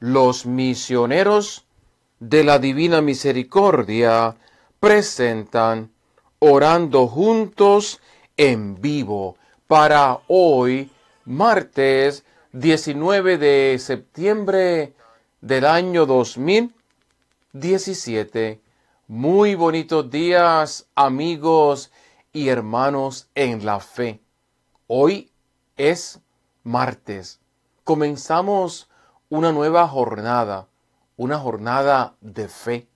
los misioneros de la Divina Misericordia presentan orando juntos en vivo para hoy, martes 19 de septiembre del año 2017. Muy bonitos días amigos y hermanos en la fe. Hoy es martes. Comenzamos una nueva jornada, una jornada de fe,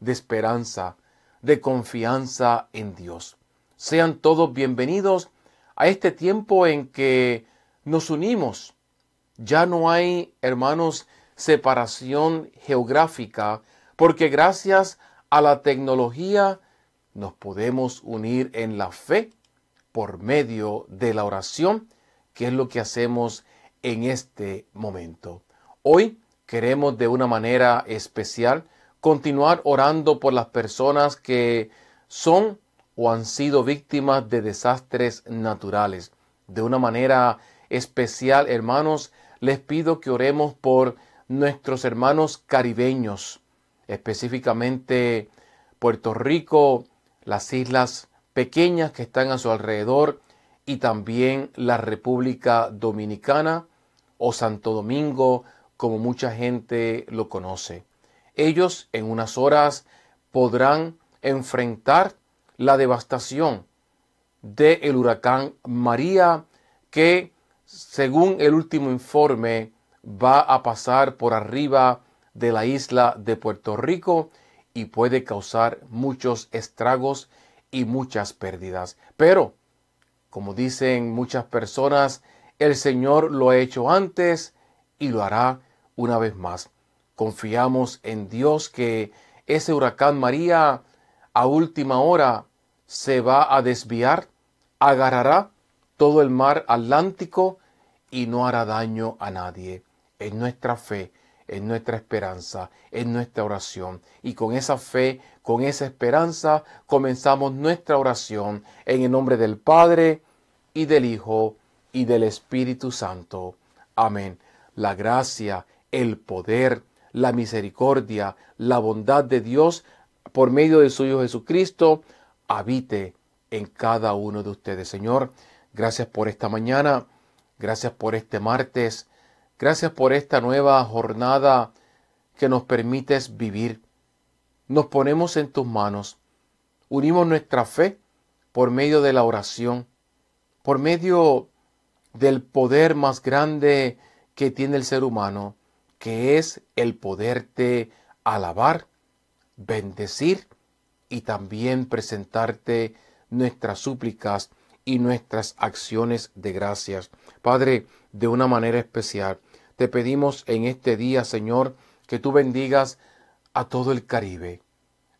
de esperanza, de confianza en Dios. Sean todos bienvenidos a este tiempo en que nos unimos. Ya no hay, hermanos, separación geográfica, porque gracias a la tecnología nos podemos unir en la fe por medio de la oración, que es lo que hacemos en este momento. Hoy queremos de una manera especial continuar orando por las personas que son o han sido víctimas de desastres naturales. De una manera especial, hermanos, les pido que oremos por nuestros hermanos caribeños, específicamente Puerto Rico, las islas pequeñas que están a su alrededor y también la República Dominicana o Santo Domingo, como mucha gente lo conoce. Ellos en unas horas podrán enfrentar la devastación del el huracán María que, según el último informe, va a pasar por arriba de la isla de Puerto Rico y puede causar muchos estragos y muchas pérdidas. Pero, como dicen muchas personas, el Señor lo ha hecho antes y lo hará una vez más. Confiamos en Dios que ese huracán María a última hora se va a desviar, agarrará todo el mar Atlántico y no hará daño a nadie en nuestra fe, en nuestra esperanza, en nuestra oración. Y con esa fe, con esa esperanza, comenzamos nuestra oración en el nombre del Padre y del Hijo y del Espíritu Santo. Amén. La gracia, el poder, la misericordia, la bondad de Dios por medio de su Hijo Jesucristo, habite en cada uno de ustedes. Señor, gracias por esta mañana, gracias por este martes, Gracias por esta nueva jornada que nos permites vivir. Nos ponemos en tus manos. Unimos nuestra fe por medio de la oración, por medio del poder más grande que tiene el ser humano, que es el poderte alabar, bendecir y también presentarte nuestras súplicas y nuestras acciones de gracias. Padre, de una manera especial, te pedimos en este día, Señor, que tú bendigas a todo el Caribe,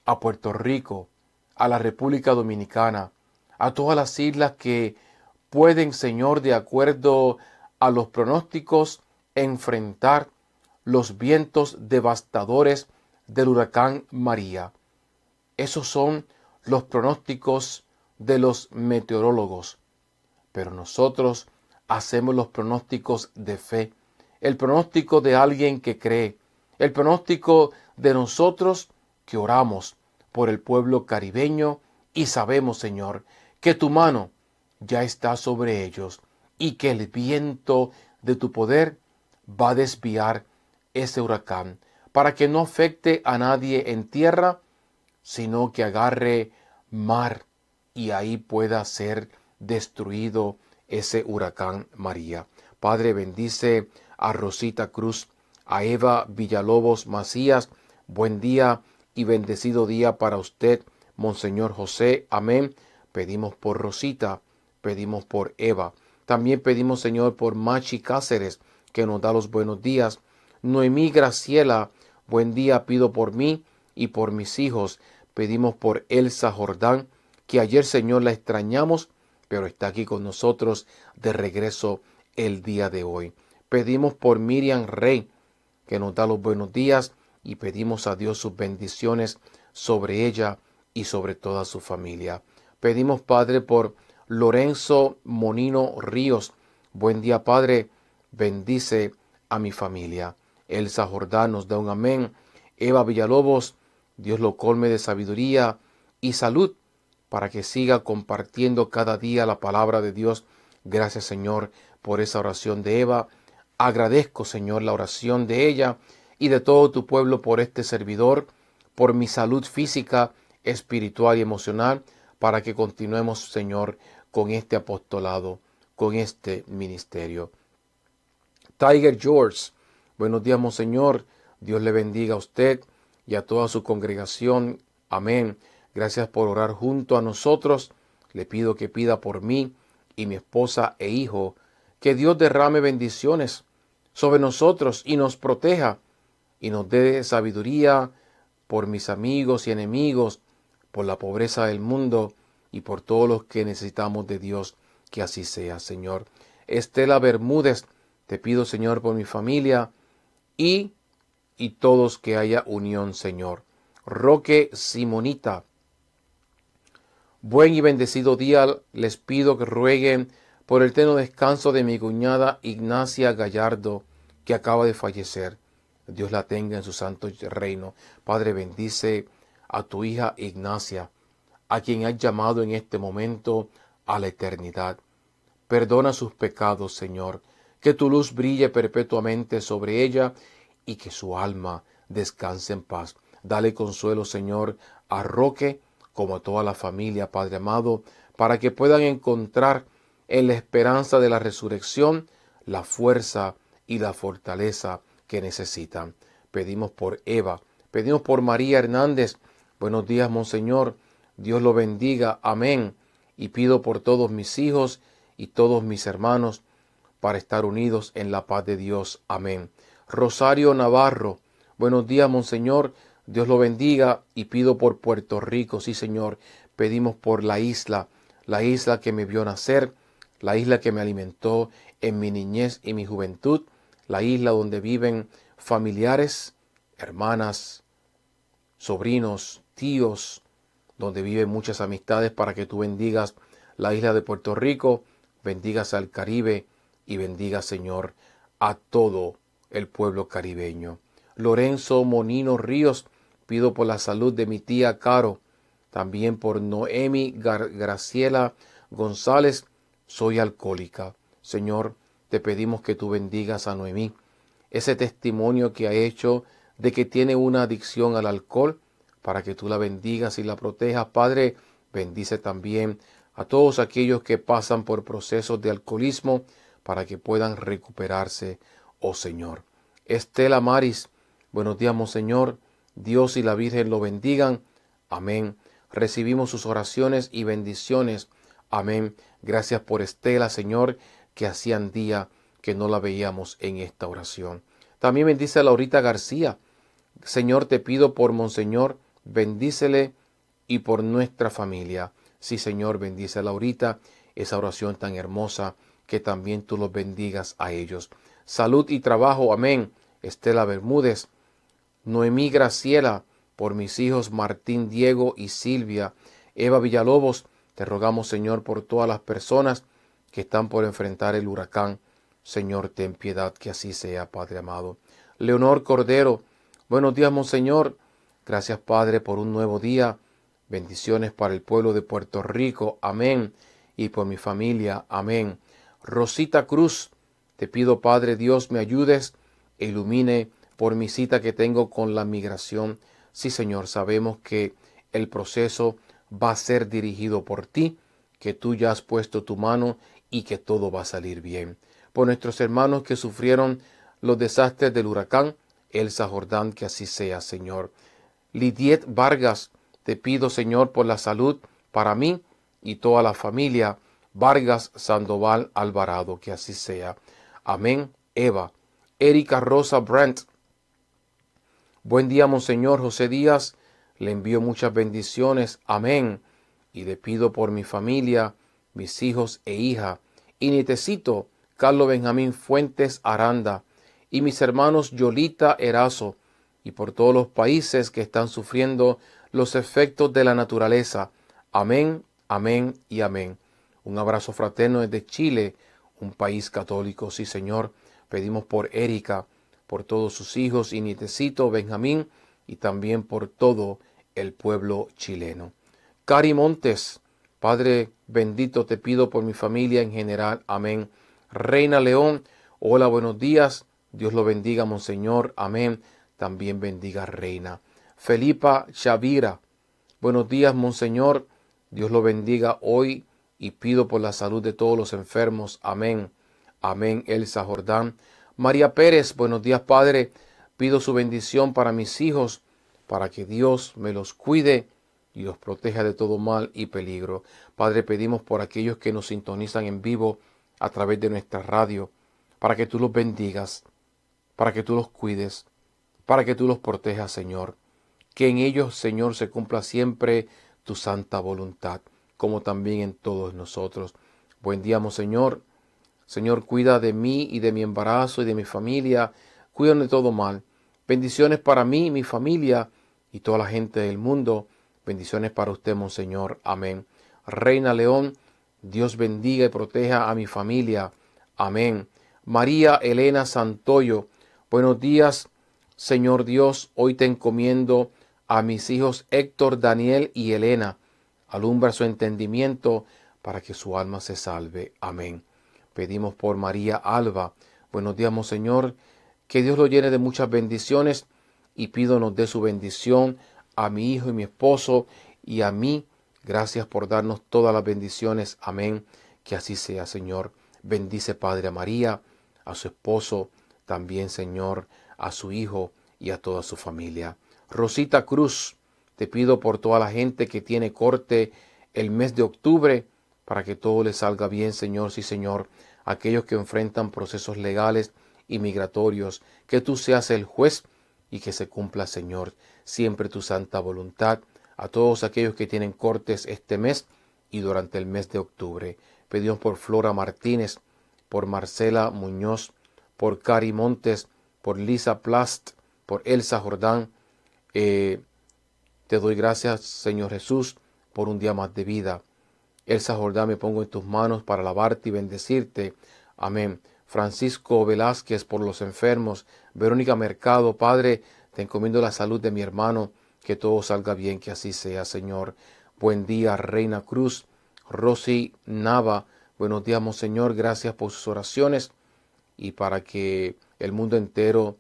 a Puerto Rico, a la República Dominicana, a todas las islas que pueden, Señor, de acuerdo a los pronósticos, enfrentar los vientos devastadores del huracán María. Esos son los pronósticos de los meteorólogos. Pero nosotros hacemos los pronósticos de fe el pronóstico de alguien que cree, el pronóstico de nosotros que oramos por el pueblo caribeño y sabemos, Señor, que tu mano ya está sobre ellos y que el viento de tu poder va a desviar ese huracán para que no afecte a nadie en tierra, sino que agarre mar y ahí pueda ser destruido ese huracán María. Padre, bendice a Rosita Cruz, a Eva Villalobos Macías. Buen día y bendecido día para usted, Monseñor José. Amén. Pedimos por Rosita, pedimos por Eva. También pedimos, Señor, por Machi Cáceres, que nos da los buenos días. Noemí Graciela, buen día pido por mí y por mis hijos. Pedimos por Elsa Jordán, que ayer, Señor, la extrañamos, pero está aquí con nosotros de regreso el día de hoy. Pedimos por Miriam Rey, que nos da los buenos días y pedimos a Dios sus bendiciones sobre ella y sobre toda su familia. Pedimos, Padre, por Lorenzo Monino Ríos. Buen día, Padre. Bendice a mi familia. Elsa Jordán nos da un amén. Eva Villalobos, Dios lo colme de sabiduría y salud para que siga compartiendo cada día la palabra de Dios. Gracias Señor por esa oración de Eva Agradezco, Señor, la oración de ella y de todo tu pueblo por este servidor, por mi salud física, espiritual y emocional, para que continuemos, Señor, con este apostolado, con este ministerio. Tiger George, buenos días, Monseñor. Dios le bendiga a usted y a toda su congregación. Amén. Gracias por orar junto a nosotros. Le pido que pida por mí y mi esposa e hijo, que Dios derrame bendiciones sobre nosotros y nos proteja y nos dé sabiduría por mis amigos y enemigos, por la pobreza del mundo y por todos los que necesitamos de Dios. Que así sea, Señor. Estela Bermúdez, te pido, Señor, por mi familia y, y todos que haya unión, Señor. Roque Simonita. Buen y bendecido día les pido que rueguen por el teno descanso de mi cuñada Ignacia Gallardo, que acaba de fallecer. Dios la tenga en su santo reino. Padre, bendice a tu hija Ignacia, a quien has llamado en este momento a la eternidad. Perdona sus pecados, Señor, que tu luz brille perpetuamente sobre ella y que su alma descanse en paz. Dale consuelo, Señor, a Roque como a toda la familia, Padre amado, para que puedan encontrar en la esperanza de la resurrección, la fuerza y la fortaleza que necesitan. Pedimos por Eva, pedimos por María Hernández. Buenos días, Monseñor. Dios lo bendiga. Amén. Y pido por todos mis hijos y todos mis hermanos para estar unidos en la paz de Dios. Amén. Rosario Navarro. Buenos días, Monseñor. Dios lo bendiga y pido por Puerto Rico. Sí, Señor. Pedimos por la isla, la isla que me vio nacer la isla que me alimentó en mi niñez y mi juventud, la isla donde viven familiares, hermanas, sobrinos, tíos, donde viven muchas amistades para que tú bendigas la isla de Puerto Rico, bendigas al Caribe y bendiga, Señor, a todo el pueblo caribeño. Lorenzo Monino Ríos, pido por la salud de mi tía Caro, también por Noemi Graciela González, soy alcohólica. Señor, te pedimos que tú bendigas a Noemí. Ese testimonio que ha hecho de que tiene una adicción al alcohol, para que tú la bendigas y la protejas. Padre, bendice también a todos aquellos que pasan por procesos de alcoholismo, para que puedan recuperarse, oh Señor. Estela Maris, buenos días, Monseñor. Dios y la Virgen lo bendigan. Amén. Recibimos sus oraciones y bendiciones Amén. Gracias por Estela, Señor, que hacían día que no la veíamos en esta oración. También bendice a Laurita García. Señor, te pido por Monseñor, bendícele y por nuestra familia. Sí, Señor, bendice a Laurita, esa oración tan hermosa, que también tú los bendigas a ellos. Salud y trabajo, amén. Estela Bermúdez, Noemí Graciela, por mis hijos Martín, Diego y Silvia, Eva Villalobos, te rogamos, Señor, por todas las personas que están por enfrentar el huracán. Señor, ten piedad, que así sea, Padre amado. Leonor Cordero, buenos días, Monseñor. Gracias, Padre, por un nuevo día. Bendiciones para el pueblo de Puerto Rico. Amén. Y por mi familia. Amén. Rosita Cruz, te pido, Padre Dios, me ayudes, e ilumine por mi cita que tengo con la migración. Sí, Señor, sabemos que el proceso va a ser dirigido por ti, que tú ya has puesto tu mano y que todo va a salir bien. Por nuestros hermanos que sufrieron los desastres del huracán Elsa Jordán, que así sea, Señor. Lidiet Vargas, te pido, Señor, por la salud para mí y toda la familia. Vargas Sandoval Alvarado, que así sea. Amén. Eva. Erika Rosa Brandt. Buen día, Monseñor José Díaz. Le envío muchas bendiciones. Amén. Y le pido por mi familia, mis hijos e hija, y nietecito Carlos Benjamín Fuentes Aranda, y mis hermanos Yolita Erazo, y por todos los países que están sufriendo los efectos de la naturaleza. Amén, amén y amén. Un abrazo fraterno desde Chile, un país católico, sí Señor. Pedimos por Erika, por todos sus hijos y nietecito Benjamín, y también por todo el pueblo chileno. Cari Montes, Padre bendito, te pido por mi familia en general. Amén. Reina León, hola, buenos días. Dios lo bendiga, Monseñor. Amén. También bendiga, Reina. Felipa Chavira, buenos días, Monseñor. Dios lo bendiga hoy y pido por la salud de todos los enfermos. Amén. Amén, Elsa Jordán. María Pérez, buenos días, Padre. Pido su bendición para mis hijos, para que Dios me los cuide y los proteja de todo mal y peligro. Padre, pedimos por aquellos que nos sintonizan en vivo a través de nuestra radio, para que tú los bendigas, para que tú los cuides, para que tú los protejas, Señor. Que en ellos, Señor, se cumpla siempre tu santa voluntad, como también en todos nosotros. Buen día, Señor. Señor, cuida de mí y de mi embarazo y de mi familia. Cuídame de todo mal. Bendiciones para mí, mi familia y toda la gente del mundo. Bendiciones para usted, Monseñor. Amén. Reina León, Dios bendiga y proteja a mi familia. Amén. María Elena Santoyo, buenos días, Señor Dios. Hoy te encomiendo a mis hijos Héctor, Daniel y Elena. Alumbra su entendimiento para que su alma se salve. Amén. Pedimos por María Alba. Buenos días, Monseñor. Que Dios lo llene de muchas bendiciones y pido nos su bendición a mi hijo y mi esposo y a mí. Gracias por darnos todas las bendiciones. Amén. Que así sea, Señor. Bendice Padre a María, a su esposo, también, Señor, a su hijo y a toda su familia. Rosita Cruz, te pido por toda la gente que tiene corte el mes de octubre, para que todo le salga bien, Señor, sí, Señor. Aquellos que enfrentan procesos legales, y migratorios, que tú seas el juez y que se cumpla, Señor, siempre tu santa voluntad a todos aquellos que tienen cortes este mes y durante el mes de octubre. Pedimos por Flora Martínez, por Marcela Muñoz, por Cari Montes, por Lisa Plast, por Elsa Jordán. Eh, te doy gracias, Señor Jesús, por un día más de vida. Elsa Jordán, me pongo en tus manos para alabarte y bendecirte. Amén. Francisco Velázquez por los enfermos, Verónica Mercado, Padre, te encomiendo la salud de mi hermano, que todo salga bien, que así sea, Señor. Buen día, Reina Cruz, Rosy Nava, buenos días, Monseñor, gracias por sus oraciones y para que el mundo entero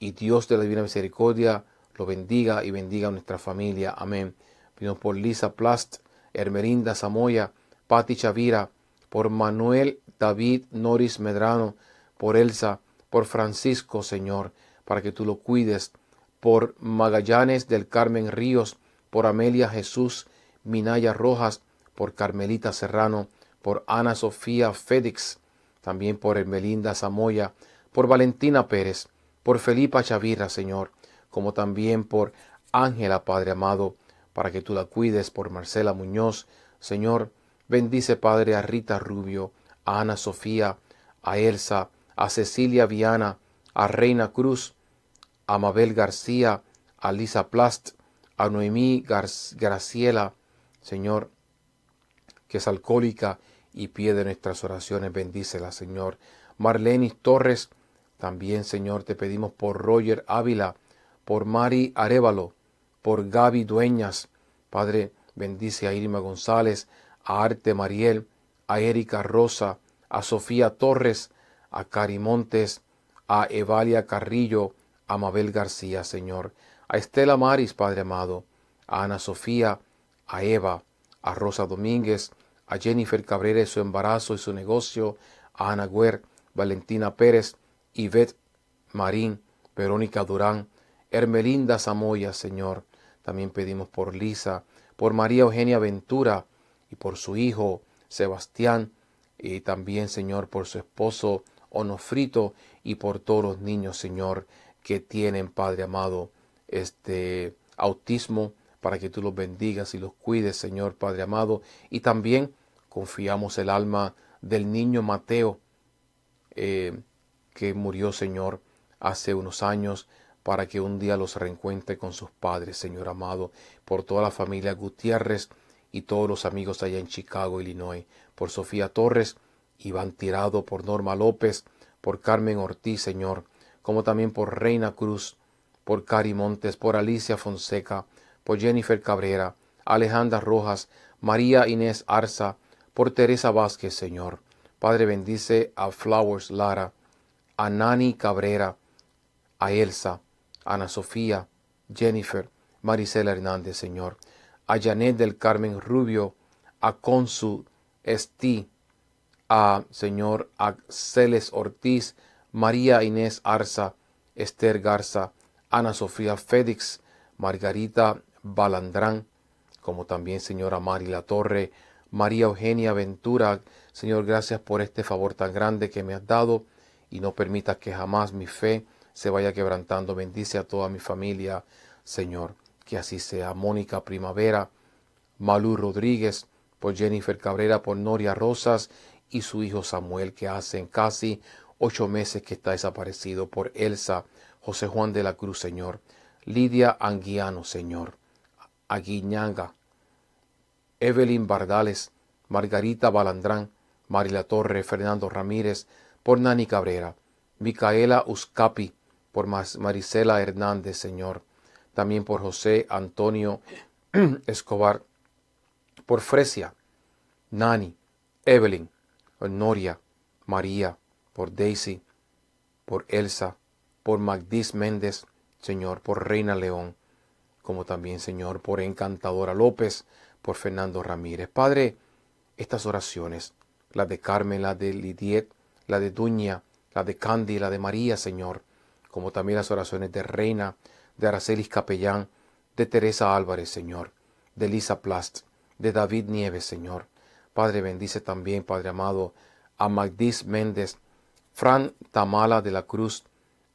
y Dios de la Divina Misericordia lo bendiga y bendiga a nuestra familia. Amén. Pido por Lisa Plast, Hermerinda Samoya, Pati Chavira, por Manuel David Noris Medrano, por Elsa, por Francisco, Señor, para que tú lo cuides, por Magallanes del Carmen Ríos, por Amelia Jesús, Minaya Rojas, por Carmelita Serrano, por Ana Sofía Fédix, también por Hermelinda Zamoya, por Valentina Pérez, por Felipa Chavira, Señor, como también por Ángela, Padre amado, para que tú la cuides, por Marcela Muñoz, Señor, bendice Padre a Rita Rubio, a Ana Sofía, a Elsa, a Cecilia Viana, a Reina Cruz, a Mabel García, a Lisa Plast, a Noemí Graciela, Señor, que es alcohólica y pide nuestras oraciones, bendícela, Señor. Marlenis Torres, también, Señor, te pedimos por Roger Ávila, por Mari Arevalo, por Gaby Dueñas, Padre, bendice a Irma González, a Arte Mariel, a Erika Rosa, a Sofía Torres, a Cari Montes, a Evalia Carrillo, a Mabel García, Señor, a Estela Maris, Padre amado, a Ana Sofía, a Eva, a Rosa Domínguez, a Jennifer Cabrera y su embarazo y su negocio, a Ana Guer, Valentina Pérez, Yvette Marín, Verónica Durán, Hermelinda Zamoya, Señor. También pedimos por Lisa, por María Eugenia Ventura y por su hijo, Sebastián y también, Señor, por su esposo Onofrito y por todos los niños, Señor, que tienen, Padre amado, este autismo, para que tú los bendigas y los cuides, Señor, Padre amado. Y también confiamos el alma del niño Mateo, eh, que murió, Señor, hace unos años, para que un día los reencuentre con sus padres, Señor amado, por toda la familia Gutiérrez, y todos los amigos allá en Chicago, Illinois, por Sofía Torres, Iván Tirado, por Norma López, por Carmen Ortiz, Señor, como también por Reina Cruz, por Cari Montes, por Alicia Fonseca, por Jennifer Cabrera, Alejandra Rojas, María Inés Arza, por Teresa Vázquez, Señor. Padre bendice a Flowers Lara, a Nani Cabrera, a Elsa, Ana Sofía, Jennifer, Marisela Hernández, Señor a Janet del Carmen Rubio, a Consu Esti, a señor Axeles Ortiz, María Inés Arza, Esther Garza, Ana Sofía Félix, Margarita Balandrán, como también señora Mari La Torre, María Eugenia Ventura, Señor, gracias por este favor tan grande que me has dado y no permitas que jamás mi fe se vaya quebrantando. Bendice a toda mi familia, Señor que así sea, Mónica Primavera, Malú Rodríguez, por Jennifer Cabrera, por Noria Rosas y su hijo Samuel, que hace casi ocho meses que está desaparecido, por Elsa, José Juan de la Cruz, Señor, Lidia Anguiano, Señor, Aguiñanga, Evelyn Bardales, Margarita Balandrán, Marila Torre, Fernando Ramírez, por Nani Cabrera, Micaela Uscapi, por Marisela Hernández, Señor, también por José Antonio Escobar, por Fresia, Nani, Evelyn, Noria, María, por Daisy, por Elsa, por Magdís Méndez, Señor, por Reina León, como también, Señor, por Encantadora López, por Fernando Ramírez. Padre, estas oraciones, la de Carmen, la de Lidiet, la de Duña, la de Candy, la de María, Señor, como también las oraciones de Reina, de Aracelis Capellán, de Teresa Álvarez, Señor, de Lisa Plast, de David Nieves, Señor. Padre, bendice también, Padre amado, a Magdís Méndez, Fran Tamala de la Cruz,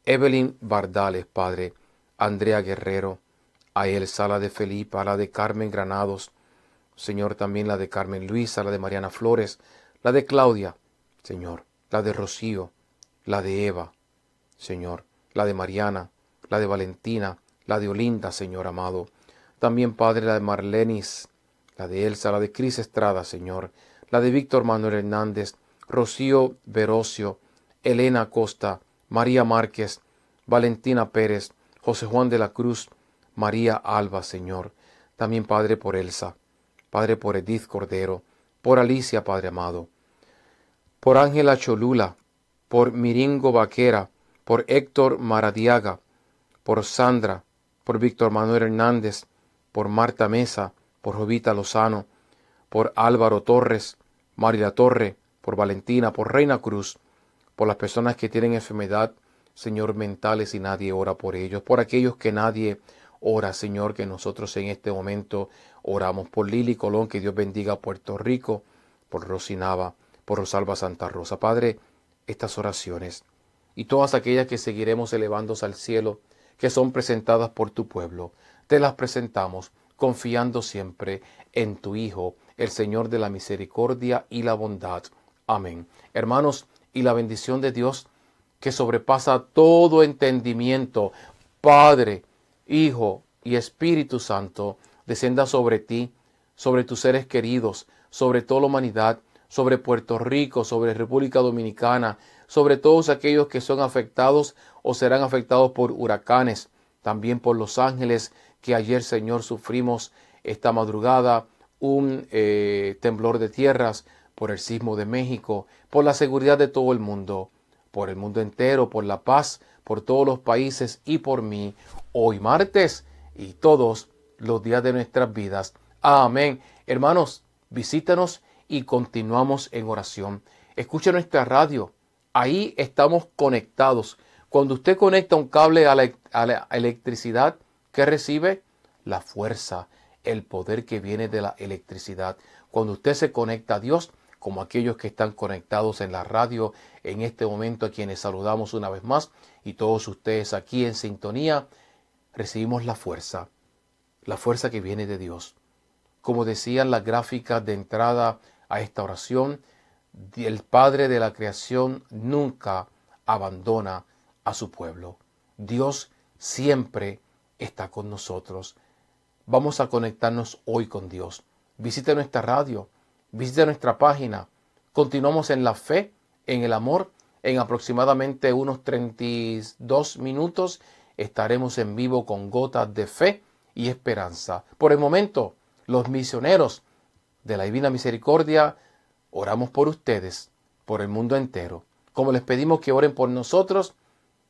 Evelyn Bardales, Padre, Andrea Guerrero, a él Sala de Felipe, a la de Carmen Granados, Señor, también la de Carmen Luisa, la de Mariana Flores, la de Claudia, Señor, la de Rocío, la de Eva, Señor, la de Mariana, la de Valentina, la de Olinda, Señor amado. También, Padre, la de Marlenis, la de Elsa, la de Cris Estrada, Señor, la de Víctor Manuel Hernández, Rocío Verocio, Elena Costa, María Márquez, Valentina Pérez, José Juan de la Cruz, María Alba, Señor. También, Padre, por Elsa, Padre, por Edith Cordero, por Alicia, Padre amado, por Ángela Cholula, por Miringo Vaquera, por Héctor Maradiaga, por Sandra, por Víctor Manuel Hernández, por Marta Mesa, por Jovita Lozano, por Álvaro Torres, María Torre, por Valentina, por Reina Cruz, por las personas que tienen enfermedad, Señor, mentales y nadie ora por ellos, por aquellos que nadie ora, Señor, que nosotros en este momento oramos por Lili Colón, que Dios bendiga a Puerto Rico, por Rosinaba, por Rosalba Santa Rosa. Padre, estas oraciones y todas aquellas que seguiremos elevándose al cielo, que son presentadas por tu pueblo, te las presentamos confiando siempre en tu Hijo, el Señor de la misericordia y la bondad. Amén. Hermanos, y la bendición de Dios, que sobrepasa todo entendimiento, Padre, Hijo y Espíritu Santo, descienda sobre ti, sobre tus seres queridos, sobre toda la humanidad, sobre Puerto Rico, sobre República Dominicana, sobre todos aquellos que son afectados o serán afectados por huracanes, también por los ángeles que ayer, Señor, sufrimos esta madrugada, un eh, temblor de tierras, por el sismo de México, por la seguridad de todo el mundo, por el mundo entero, por la paz, por todos los países y por mí, hoy martes y todos los días de nuestras vidas. Amén. Hermanos, visítanos y continuamos en oración. Escucha nuestra radio. Ahí estamos conectados cuando usted conecta un cable a la, electricidad, ¿qué recibe? La fuerza, el poder que viene de la electricidad. Cuando usted se conecta a Dios, como aquellos que están conectados en la radio en este momento, a quienes saludamos una vez más, y todos ustedes aquí en sintonía, recibimos la fuerza, la fuerza que viene de Dios. Como decía la gráfica de entrada a esta oración, el Padre de la creación nunca abandona a su pueblo. Dios siempre está con nosotros. Vamos a conectarnos hoy con Dios. Visite nuestra radio, visite nuestra página. Continuamos en la fe, en el amor. En aproximadamente unos 32 minutos estaremos en vivo con gotas de fe y esperanza. Por el momento, los misioneros de la Divina Misericordia, oramos por ustedes, por el mundo entero. Como les pedimos que oren por nosotros,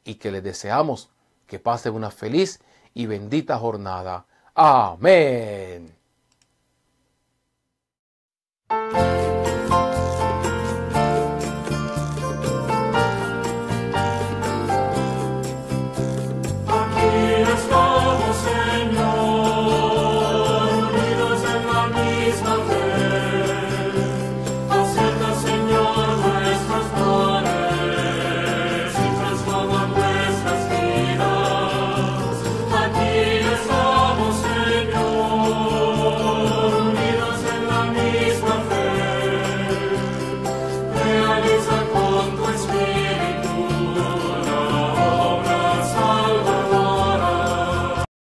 y que les deseamos que pasen una feliz y bendita jornada. Amén.